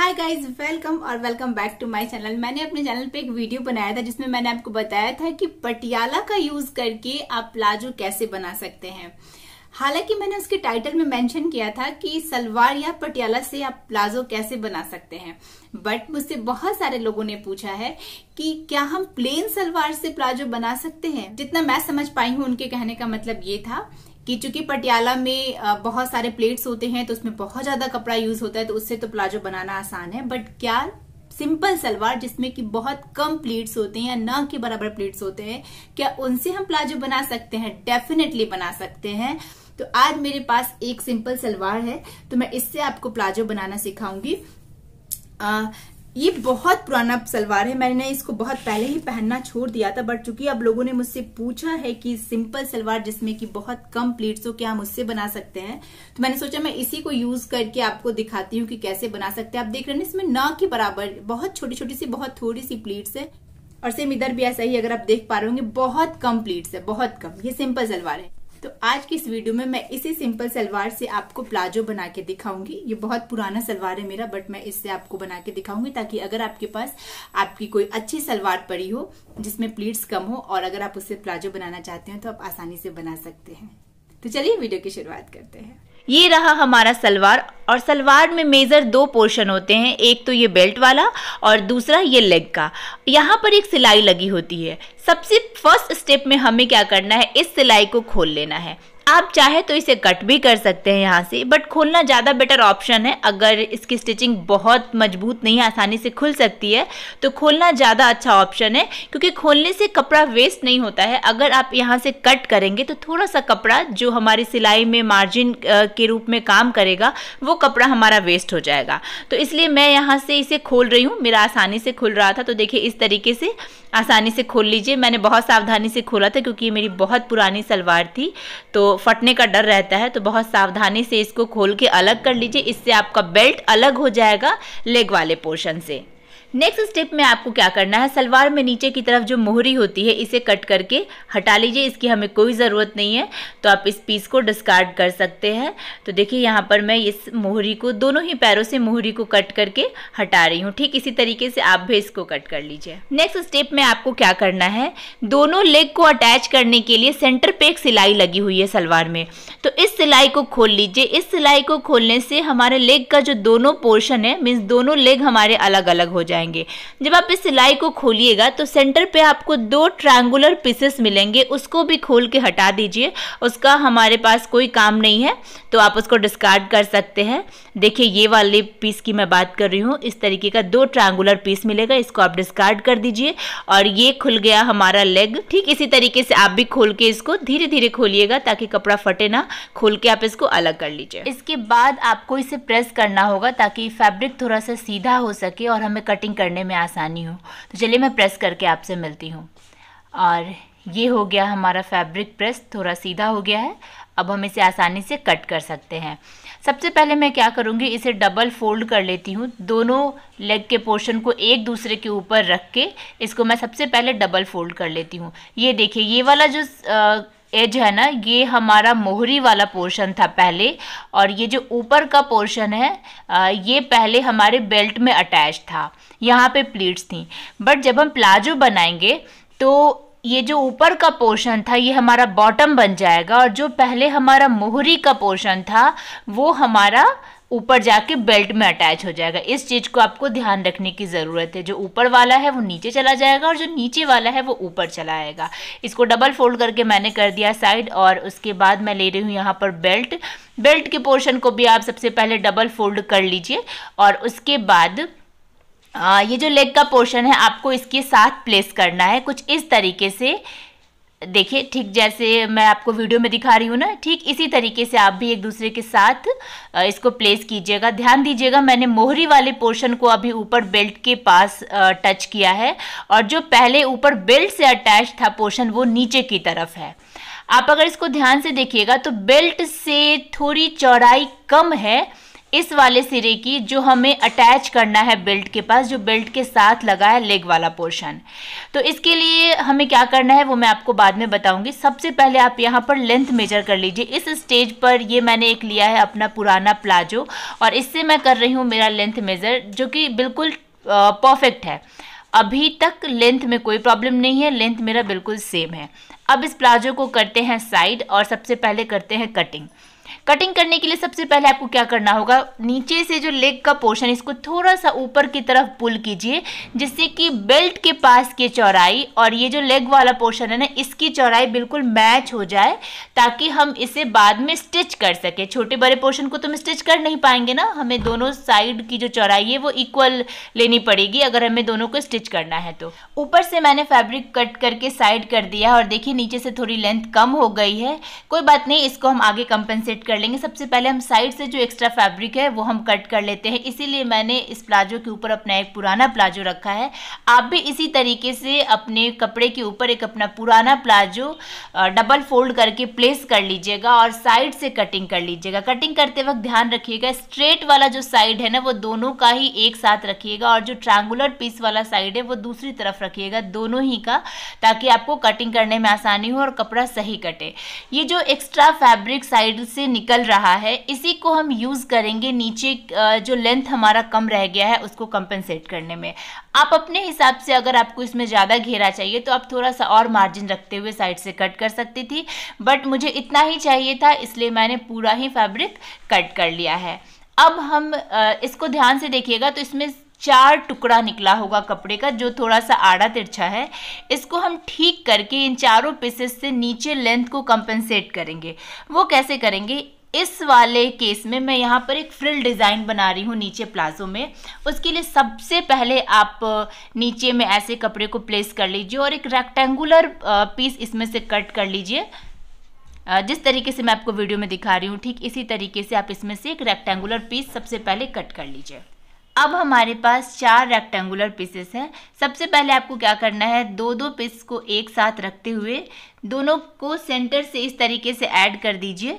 हाय guys welcome और welcome back to my channel मैंने अपने चैनल पे एक वीडियो बनाया था जिसमें मैंने आपको बताया था कि पटियाला का यूज करके आप प्लाजो कैसे बना सकते हैं हालांकि मैंने उसके टाइटल में मेंशन किया था कि सलवार या पटियाला से आप प्लाजो कैसे बना सकते हैं बट मुझसे बहुत सारे लोगों ने पूछा है कि क्या हम प्लेन सलवार से प्लाजो बना सकते हैं जितना मैं समझ पाई हूँ उनके कहने का मतलब ये था कि चूंकि पटियाला में बहुत सारे प्लेट्स होते हैं तो उसमें बहुत ज्यादा कपड़ा यूज होता है तो उससे तो प्लाजो बनाना आसान है बट क्या सिंपल सलवार जिसमें कि बहुत कम प्लीट्स होते हैं या न के बराबर प्लीट्स होते हैं क्या उनसे हम प्लाजो बना सकते हैं डेफिनेटली बना सकते हैं तो आज मेरे पास एक सिंपल सलवार है तो मैं इससे आपको प्लाजो बनाना सिखाऊंगी ये बहुत पुराना सलवार है मैंने इसको बहुत पहले ही पहनना छोड़ दिया था बट चूंकि अब लोगों ने मुझसे पूछा है कि सिंपल सलवार जिसमें कि बहुत कम प्लीट्स हो क्या हम उससे बना सकते हैं तो मैंने सोचा मैं इसी को यूज करके आपको दिखाती हूँ कि कैसे बना सकते हैं आप देख रहे हैं इसमें ना के बराबर बहुत छोटी छोटी सी बहुत थोड़ी सी प्लीट्स है और सेम इधर भी ऐसा ही अगर आप देख पा रहे होंगे बहुत कम प्लीट्स है बहुत कम ये सिंपल सलवार है तो आज की इस वीडियो में मैं इसी सिंपल सलवार से आपको प्लाजो बना के दिखाऊंगी ये बहुत पुराना सलवार है मेरा बट मैं इससे आपको बना के दिखाऊंगी ताकि अगर आपके पास आपकी कोई अच्छी सलवार पड़ी हो जिसमें प्लीट्स कम हो और अगर आप उससे प्लाजो बनाना चाहते हैं तो आप आसानी से बना सकते हैं तो चलिए वीडियो की शुरुआत करते हैं ये रहा हमारा सलवार और सलवार में मेज़र दो पोर्शन होते हैं एक तो ये बेल्ट वाला और दूसरा ये लेग का यहाँ पर एक सिलाई लगी होती है सबसे फर्स्ट स्टेप में हमें क्या करना है इस सिलाई को खोल लेना है आप चाहे तो इसे कट भी कर सकते हैं यहाँ से बट खोलना ज़्यादा बेटर ऑप्शन है अगर इसकी स्टिचिंग बहुत मजबूत नहीं आसानी से खुल सकती है तो खोलना ज़्यादा अच्छा ऑप्शन है क्योंकि खोलने से कपड़ा वेस्ट नहीं होता है अगर आप यहाँ से कट करेंगे तो थोड़ा सा कपड़ा जो हमारी सिलाई में मार्जिन के रूप में काम करेगा वो कपड़ा हमारा वेस्ट हो जाएगा तो इसलिए मैं यहाँ से इसे खोल रही हूँ मेरा आसानी से खुल रहा था तो देखिए इस तरीके से आसानी से खोल लीजिए मैंने बहुत सावधानी से खोला था क्योंकि ये मेरी बहुत पुरानी सलवार थी तो फटने का डर रहता है तो बहुत सावधानी से इसको खोल के अलग कर लीजिए इससे आपका बेल्ट अलग हो जाएगा लेग वाले पोर्शन से नेक्स्ट स्टेप में आपको क्या करना है सलवार में नीचे की तरफ जो मोहरी होती है इसे कट करके हटा लीजिए इसकी हमें कोई ज़रूरत नहीं है तो आप इस पीस को डिस्कार्ड कर सकते हैं तो देखिए यहाँ पर मैं इस मोहरी को दोनों ही पैरों से मोहरी को कट करके हटा रही हूँ ठीक इसी तरीके से आप भी इसको कट कर लीजिए नेक्स्ट स्टेप में आपको क्या करना है दोनों लेग को अटैच करने के लिए सेंटर पे एक सिलाई लगी हुई है सलवार में तो इस सिलाई को खोल लीजिए इस सिलाई को खोलने से हमारे लेग का जो दोनों पोर्शन है मीन्स दोनों लेग हमारे अलग अलग हो जाए जाएंगे जब आप इस सिलाई को खोलिएगा तो सेंटर पे आपको दो ट्रायंगुलर पीसेस मिलेंगे उसको भी खोल के हटा दीजिए उसका हमारे पास कोई काम नहीं है तो आप उसको डिस्कार्ड कर सकते हैं देखिए ये वाले पीस की मैं बात कर रही हूँ इस तरीके का दो ट्रायंगुलर पीस मिलेगा इसको आप डिस्कार्ड कर दीजिए और ये खुल गया हमारा लेग ठीक इसी तरीके से आप भी खोल के इसको धीरे धीरे खोलिएगा ताकि कपड़ा फटे ना खोल के आप इसको अलग कर लीजिए इसके बाद आपको इसे प्रेस करना होगा ताकि फैब्रिक थोड़ा सा सीधा हो सके और हमें कटिंग सेटिंग करने में आसानी हो तो चलिए मैं प्रेस करके आपसे मिलती हूँ और ये हो गया हमारा फैब्रिक प्रेस थोड़ा सीधा हो गया है अब हम इसे आसानी से कट कर सकते हैं सबसे पहले मैं क्या करूँगी इसे डबल फोल्ड कर लेती हूँ दोनों लेग के पोर्शन को एक दूसरे के ऊपर रख के इसको मैं सबसे पहले डबल फोल्ड कर लेती हूँ ये देखिए ये वाला जो आ, एज है ना ये हमारा मोहरी वाला पोर्शन था पहले और ये जो ऊपर का पोर्शन है ये पहले हमारे बेल्ट में अटैच था यहाँ पे प्लीट्स थी बट जब हम प्लाजो बनाएंगे तो ये जो ऊपर का पोर्शन था ये हमारा बॉटम बन जाएगा और जो पहले हमारा मोहरी का पोर्शन था वो हमारा ऊपर जाके बेल्ट में अटैच हो जाएगा इस चीज़ को आपको ध्यान रखने की ज़रूरत है जो ऊपर वाला है वो नीचे चला जाएगा और जो नीचे वाला है वो ऊपर चला आएगा इसको डबल फोल्ड करके मैंने कर दिया साइड और उसके बाद मैं ले रही हूँ यहाँ पर बेल्ट बेल्ट के पोर्शन को भी आप सबसे पहले डबल फोल्ड कर लीजिए और उसके बाद आ, ये जो लेग का पोर्शन है आपको इसके साथ प्लेस करना है कुछ इस तरीके से देखिए ठीक जैसे मैं आपको वीडियो में दिखा रही हूँ ना ठीक इसी तरीके से आप भी एक दूसरे के साथ इसको प्लेस कीजिएगा ध्यान दीजिएगा मैंने मोहरी वाले पोर्शन को अभी ऊपर बेल्ट के पास टच किया है और जो पहले ऊपर बेल्ट से अटैच था पोर्शन वो नीचे की तरफ है आप अगर इसको ध्यान से देखिएगा तो बेल्ट से थोड़ी चौड़ाई कम है इस वाले सिरे की जो हमें अटैच करना है बेल्ट के पास जो बेल्ट के साथ लगा है लेग वाला पोर्शन तो इसके लिए हमें क्या करना है वो मैं आपको बाद में बताऊंगी सबसे पहले आप यहाँ पर लेंथ मेजर कर लीजिए इस स्टेज पर ये मैंने एक लिया है अपना पुराना प्लाजो और इससे मैं कर रही हूँ मेरा लेंथ मेजर जो कि बिल्कुल परफेक्ट है अभी तक लेंथ में कोई प्रॉब्लम नहीं है लेंथ मेरा बिल्कुल सेम है अब इस प्लाजो को करते हैं साइड और सबसे पहले करते हैं कटिंग कटिंग करने के लिए सबसे पहले आपको क्या करना होगा नीचे से जो लेग का पोर्शन इसको थोड़ा सा ऊपर की तरफ पुल कीजिए जिससे कि बेल्ट के पास की चौड़ाई और ये जो लेग वाला पोर्शन है ना इसकी चौड़ाई बिल्कुल मैच हो जाए ताकि हम इसे बाद में स्टिच कर सके छोटे बड़े पोर्शन को तो हम स्टिच कर नहीं पाएंगे ना हमें दोनों साइड की जो चौड़ाई है वो इक्वल लेनी पड़ेगी अगर हमें दोनों को स्टिच करना है तो ऊपर से मैंने फैब्रिक कट करके साइड कर दिया और देखिए नीचे से थोड़ी लेंथ कम हो गई है कोई बात नहीं इसको हम आगे कंपनसेट कर लेंगे सबसे पहले हम साइड से जो एक्स्ट्रा फैब्रिक है वो हम कट कर लेते हैं इसीलिए मैंने इस प्लाजो के ऊपर अपना एक पुराना प्लाजो रखा है आप भी इसी तरीके से अपने कपड़े के ऊपर एक अपना पुराना प्लाजो डबल फोल्ड करके प्लेस कर लीजिएगा और साइड से कटिंग कर लीजिएगा कटिंग करते वक्त ध्यान रखिएगा स्ट्रेट वाला जो साइड है ना वो दोनों का ही एक साथ रखिएगा और जो ट्रांगुलर पीस वाला साइड है वो दूसरी तरफ रखिएगा दोनों ही का ताकि आपको कटिंग करने में आसानी हो और कपड़ा सही कटे ये जो एक्स्ट्रा फैब्रिक साइड से निकल रहा है इसी को हम यूज़ करेंगे नीचे जो लेंथ हमारा कम रह गया है उसको कंपनसेट करने में आप अपने हिसाब से अगर आपको इसमें ज़्यादा घेरा चाहिए तो आप थोड़ा सा और मार्जिन रखते हुए साइड से कट कर सकती थी बट मुझे इतना ही चाहिए था इसलिए मैंने पूरा ही फैब्रिक कट कर लिया है अब हम इसको ध्यान से देखिएगा तो इसमें चार टुकड़ा निकला होगा कपड़े का जो थोड़ा सा आड़ा तिरछा है इसको हम ठीक करके इन चारों पीसेस से नीचे लेंथ को कंपनसेट करेंगे वो कैसे करेंगे इस वाले केस में मैं यहाँ पर एक फ्रिल डिज़ाइन बना रही हूँ नीचे प्लाजो में उसके लिए सबसे पहले आप नीचे में ऐसे कपड़े को प्लेस कर लीजिए और एक रेक्टेंगुलर पीस इसमें से कट कर लीजिए जिस तरीके से मैं आपको वीडियो में दिखा रही हूँ ठीक इसी तरीके से आप इसमें से एक रेक्टेंगुलर पीस सबसे पहले कट कर लीजिए अब हमारे पास चार रेक्टेंगुलर पीसेस हैं सबसे पहले आपको क्या करना है दो दो पीस को एक साथ रखते हुए दोनों को सेंटर से इस तरीके से ऐड कर दीजिए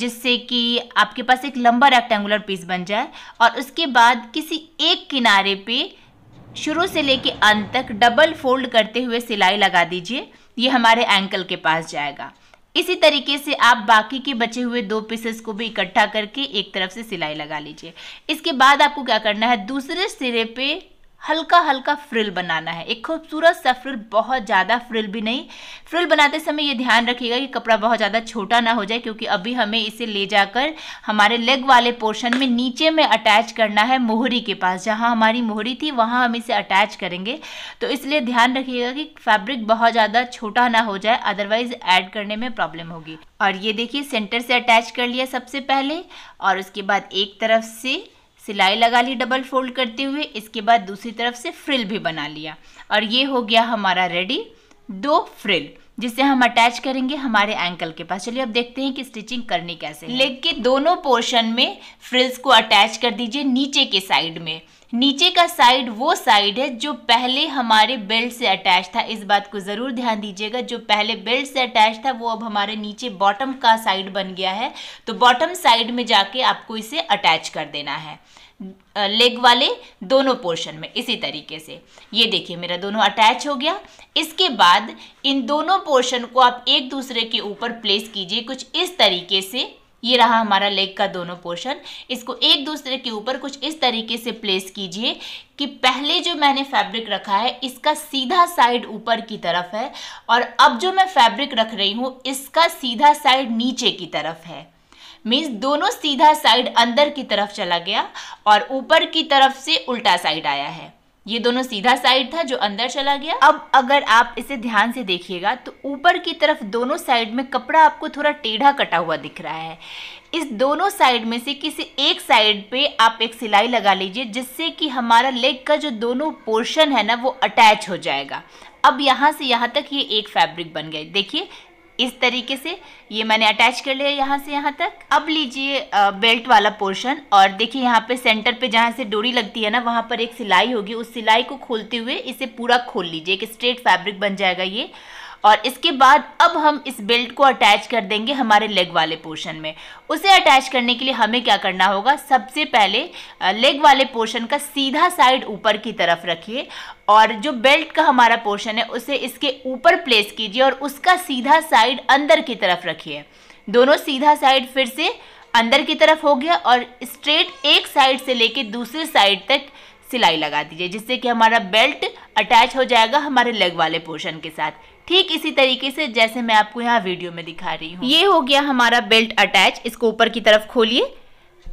जिससे कि आपके पास एक लंबा रेक्टेंगुलर पीस बन जाए और उसके बाद किसी एक किनारे पे शुरू से लेके अंत तक डबल फोल्ड करते हुए सिलाई लगा दीजिए ये हमारे एंकल के पास जाएगा इसी तरीके से आप बाकी के बचे हुए दो पीसेस को भी इकट्ठा करके एक तरफ से सिलाई लगा लीजिए इसके बाद आपको क्या करना है दूसरे सिरे पे हल्का हल्का फ्रिल बनाना है एक खूबसूरत सा फ्रिल बहुत ज़्यादा फ्रिल भी नहीं फ्रिल बनाते समय ये ध्यान रखिएगा कि कपड़ा बहुत ज़्यादा छोटा ना हो जाए क्योंकि अभी हमें इसे ले जाकर हमारे लेग वाले पोर्शन में नीचे में अटैच करना है मोहरी के पास जहाँ हमारी मोहरी थी वहाँ हम इसे अटैच करेंगे तो इसलिए ध्यान रखिएगा कि फैब्रिक बहुत ज़्यादा छोटा ना हो जाए अदरवाइज़ ऐड करने में प्रॉब्लम होगी और ये देखिए सेंटर से अटैच कर लिया सबसे पहले और उसके बाद एक तरफ से सिलाई लगा ली डबल फोल्ड करते हुए इसके बाद दूसरी तरफ से फ्रिल भी बना लिया और ये हो गया हमारा रेडी दो फ्रिल जिसे हम अटैच करेंगे हमारे एंकल के पास चलिए अब देखते हैं कि स्टिचिंग करनी कैसे है लेग के दोनों पोर्शन में फ्रिल्स को अटैच कर दीजिए नीचे के साइड में नीचे का साइड वो साइड है जो पहले हमारे बेल्ट से अटैच था इस बात को ज़रूर ध्यान दीजिएगा जो पहले बेल्ट से अटैच था वो अब हमारे नीचे बॉटम का साइड बन गया है तो बॉटम साइड में जाके आपको इसे अटैच कर देना है लेग वाले दोनों पोर्शन में इसी तरीके से ये देखिए मेरा दोनों अटैच हो गया इसके बाद इन दोनों पोर्शन को आप एक दूसरे के ऊपर प्लेस कीजिए कुछ इस तरीके से ये रहा हमारा लेग का दोनों पोर्शन इसको एक दूसरे के ऊपर कुछ इस तरीके से प्लेस कीजिए कि पहले जो मैंने फैब्रिक रखा है इसका सीधा साइड ऊपर की तरफ है और अब जो मैं फैब्रिक रख रही हूँ इसका सीधा साइड नीचे की तरफ है मीन्स दोनों सीधा साइड अंदर की तरफ चला गया और ऊपर की तरफ से उल्टा साइड आया है ये दोनों सीधा साइड था जो अंदर चला गया अब अगर आप इसे ध्यान से देखिएगा तो ऊपर की तरफ दोनों साइड में कपड़ा आपको थोड़ा टेढ़ा कटा हुआ दिख रहा है इस दोनों साइड में से किसी एक साइड पे आप एक सिलाई लगा लीजिए जिससे कि हमारा लेग का जो दोनों पोर्शन है ना वो अटैच हो जाएगा अब यहाँ से यहाँ तक ये एक फैब्रिक बन गए देखिए इस तरीके से ये मैंने अटैच कर लिया यहाँ से यहाँ तक अब लीजिए बेल्ट वाला पोर्शन और देखिए यहाँ पे सेंटर पे जहाँ से डोरी लगती है ना वहाँ पर एक सिलाई होगी उस सिलाई को खोलते हुए इसे पूरा खोल लीजिए एक स्ट्रेट फैब्रिक बन जाएगा ये और इसके बाद अब हम इस बेल्ट को अटैच कर देंगे हमारे लेग वाले पोर्शन में उसे अटैच करने के लिए हमें क्या करना होगा सबसे पहले लेग वाले पोर्शन का सीधा साइड ऊपर की तरफ रखिए और जो बेल्ट का हमारा पोर्शन है उसे इसके ऊपर प्लेस कीजिए और उसका सीधा साइड अंदर की तरफ रखिए दोनों सीधा साइड फिर से अंदर की तरफ हो गया और स्ट्रेट एक साइड से लेके दूसरे साइड तक सिलाई लगा दीजिए जिससे कि हमारा बेल्ट अटैच हो जाएगा हमारे लेग वाले पोर्शन के साथ ठीक इसी तरीके से जैसे मैं आपको यहाँ वीडियो में दिखा रही हूँ ये हो गया हमारा बेल्ट अटैच इसको ऊपर की तरफ खोलिए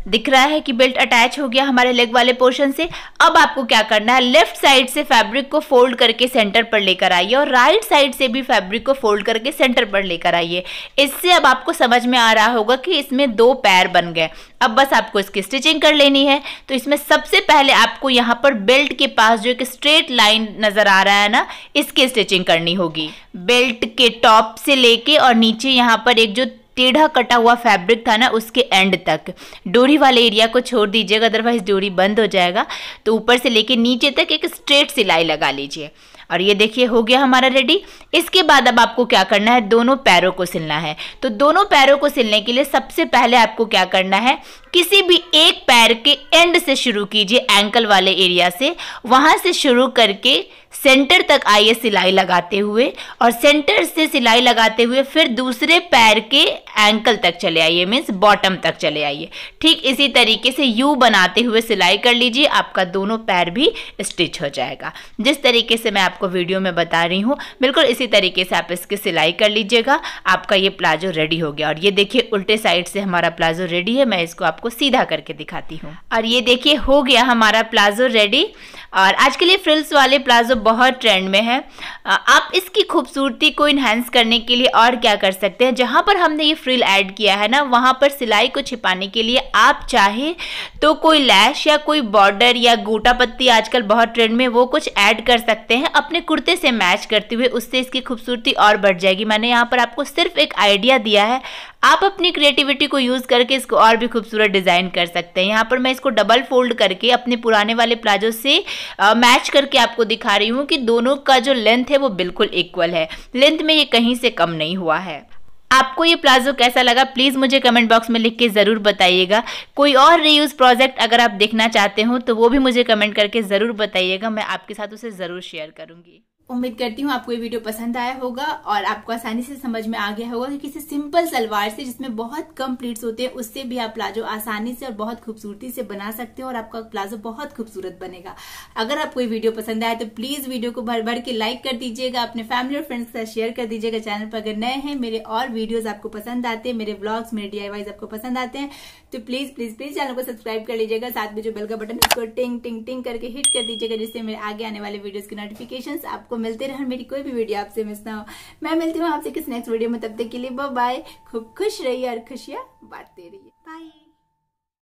दिख रहा है कि बेल्ट अटैच हो गया हमारे लेग वाले पोर्शन से अब आपको क्या करना है लेफ्ट साइड से फैब्रिक को फोल्ड करके सेंटर पर लेकर आइए और राइट साइड से भी फैब्रिक को फोल्ड करके सेंटर पर लेकर आइए इससे अब आपको समझ में आ रहा होगा कि इसमें दो पैर बन गए अब बस आपको इसकी स्टिचिंग कर लेनी है तो इसमें सबसे पहले आपको यहाँ पर बेल्ट के पास जो एक स्ट्रेट लाइन नज़र आ रहा है ना इसकी स्टिचिंग करनी होगी बेल्ट के टॉप से लेके और नीचे यहाँ पर एक जो टेढ़ा कटा हुआ फैब्रिक था ना उसके एंड तक डोरी वाले एरिया को छोड़ दीजिएगा अदरवाइज डोरी बंद हो जाएगा तो ऊपर से लेके नीचे तक एक स्ट्रेट सिलाई लगा लीजिए और ये देखिए हो गया हमारा रेडी इसके बाद अब आपको क्या करना है दोनों पैरों को सिलना है तो दोनों पैरों को सिलने के लिए सबसे पहले आपको क्या करना है किसी भी एक पैर के एंड से शुरू कीजिए एंकल वाले एरिया से वहाँ से शुरू करके सेंटर तक आइए सिलाई लगाते हुए और सेंटर से सिलाई लगाते हुए फिर दूसरे पैर के एंकल तक चले आइए मीन्स बॉटम तक चले आइए ठीक इसी तरीके से यू बनाते हुए सिलाई कर लीजिए आपका दोनों पैर भी स्टिच हो जाएगा जिस तरीके से मैं आपको वीडियो में बता रही हूँ बिल्कुल इसी तरीके से आप इसकी सिलाई कर लीजिएगा आपका ये प्लाजो रेडी हो गया और ये देखिए उल्टे साइड से हमारा प्लाजो रेडी है मैं इसको आपको सीधा करके दिखाती हूँ और ये देखिए हो गया हमारा प्लाजो रेडी और आज के लिए फ्रिल्स वाले प्लाजो बहुत ट्रेंड में है आप इसकी खूबसूरती को इन्हेंस करने के लिए और क्या कर सकते हैं जहाँ पर हमने ये फ्रिल ऐड किया है ना वहाँ पर सिलाई को छिपाने के लिए आप चाहे तो कोई लैश या कोई बॉर्डर या गोटा पत्ती आजकल बहुत ट्रेंड में वो कुछ ऐड कर सकते हैं अपने कुर्ते से मैच करते हुए उससे इसकी खूबसूरती और बढ़ जाएगी मैंने यहाँ पर आपको सिर्फ एक आइडिया दिया है आप अपनी क्रिएटिविटी को यूज़ करके इसको और भी खूबसूरत डिज़ाइन कर सकते हैं यहाँ पर मैं इसको डबल फोल्ड करके अपने पुराने वाले प्लाजो से आ, मैच करके आपको दिखा रही हूँ कि दोनों का जो लेंथ है वो बिल्कुल इक्वल है लेंथ में ये कहीं से कम नहीं हुआ है आपको ये प्लाजो कैसा लगा प्लीज़ मुझे कमेंट बॉक्स में लिख के ज़रूर बताइएगा कोई और रीयूज़ प्रोजेक्ट अगर आप देखना चाहते हो तो वो भी मुझे कमेंट करके ज़रूर बताइएगा मैं आपके साथ उसे ज़रूर शेयर करूँगी उम्मीद करती हूँ आपको ये वीडियो पसंद आया होगा और आपको आसानी से समझ में आ गया होगा कि किसी सिंपल सलवार से जिसमें बहुत कम प्लीट्स होते हैं उससे भी आप प्लाजो आसानी से और बहुत खूबसूरती से बना सकते हो और आपका प्लाजो बहुत खूबसूरत बनेगा अगर आपको ये वीडियो पसंद आया तो प्लीज वीडियो को भर भर के लाइक कर दीजिएगा अपने फैमिली और फ्रेंड्स के साथ शेयर कर दीजिएगा चैनल पर अगर नए हैं मेरे और वीडियोज आपको पसंद आते हैं मेरे ब्लॉग्स मेरे डी आपको पसंद आते हैं तो प्लीज प्लीज प्लीज चैनल को सब्सक्राइब कर लीजिएगा साथ में जो बेल का बटन उसको टिंग टिंग टिंग करके हिट कर दीजिएगा जिससे मेरे आगे आने वाले वीडियोज की नोटिफिकेशन आपको मिलते रहे मेरी कोई भी वीडियो आपसे मिस ना हो मैं मिलती हूँ आपसे किस नेक्स्ट वीडियो में तब तक के लिए बाय खूब खुश रहिए और खुशियाँ बांटते रहिए बाय